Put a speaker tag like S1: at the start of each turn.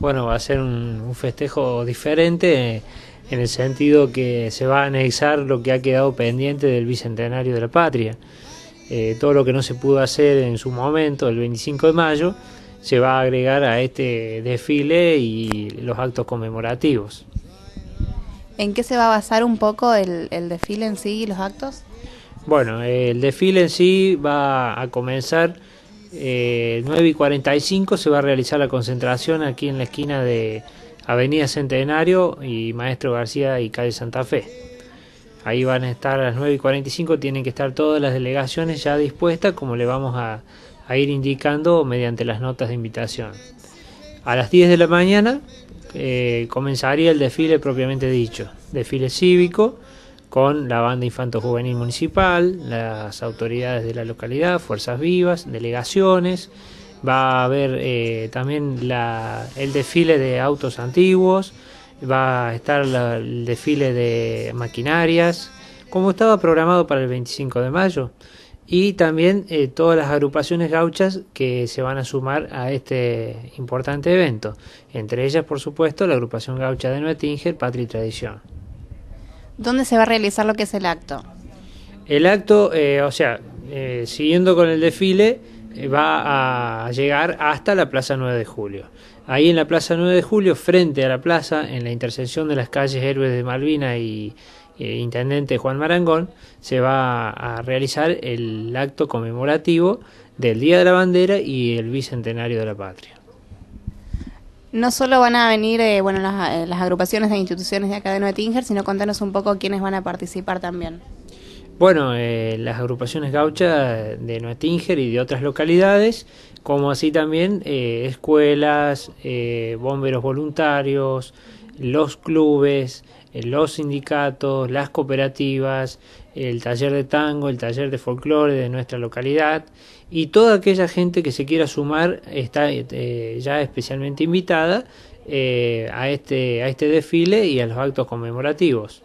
S1: bueno, va a ser un, festejo diferente en el sentido que se va a anexar lo que ha quedado pendiente del Bicentenario de la Patria. Eh, todo lo que no se pudo hacer en su momento, el 25 de mayo, se va a agregar a este desfile y los actos conmemorativos.
S2: ¿En qué se va a basar un poco el desfile en sí y los actos?
S1: Bueno, el desfile en sí va a comenzar eh, 9 y 45 se va a realizar la concentración aquí en la esquina de Avenida Centenario y Maestro García y Calle Santa Fe. Ahí van a estar a las 9 y 45, tienen que estar todas las delegaciones ya dispuestas, como le vamos a, ir indicando mediante las notas de invitación. A las 10 de la mañana eh, comenzaría el desfile propiamente dicho, desfile cívico con la banda Infanto Juvenil Municipal, las autoridades de la localidad, Fuerzas Vivas, delegaciones. Va a haber eh, también el desfile de autos antiguos, va a estar el desfile de maquinarias, como estaba programado para el 25 de mayo. Y también eh, todas las agrupaciones gauchas que se van a sumar a este importante evento. Entre ellas, por supuesto, la agrupación gaucha de Nuetinger, Patria y Tradición.
S2: ¿Dónde se va a realizar lo que es el acto?
S1: El acto, eh, o sea, eh, siguiendo con el desfile, eh, va a llegar hasta la Plaza 9 de Julio. Ahí en la Plaza 9 de Julio, frente a la plaza, en la intersección de las calles Héroes de Malvina y Intendente Juan Marangón, se va a realizar el acto conmemorativo del Día de la Bandera y el Bicentenario de la
S2: Patria. No solo van a venir eh, bueno, eh, las, agrupaciones de instituciones de acá de Tinger, sino contanos un poco quiénes van a participar también.
S1: Bueno, eh, las agrupaciones gauchas de Noetinger y de otras localidades, como así también escuelas, bomberos voluntarios, los clubes, eh, los sindicatos, las cooperativas, el taller de tango, el taller de folclore de nuestra localidad y toda aquella gente que se quiera sumar está eh, ya especialmente invitada eh, a, este, a este desfile y a los actos conmemorativos.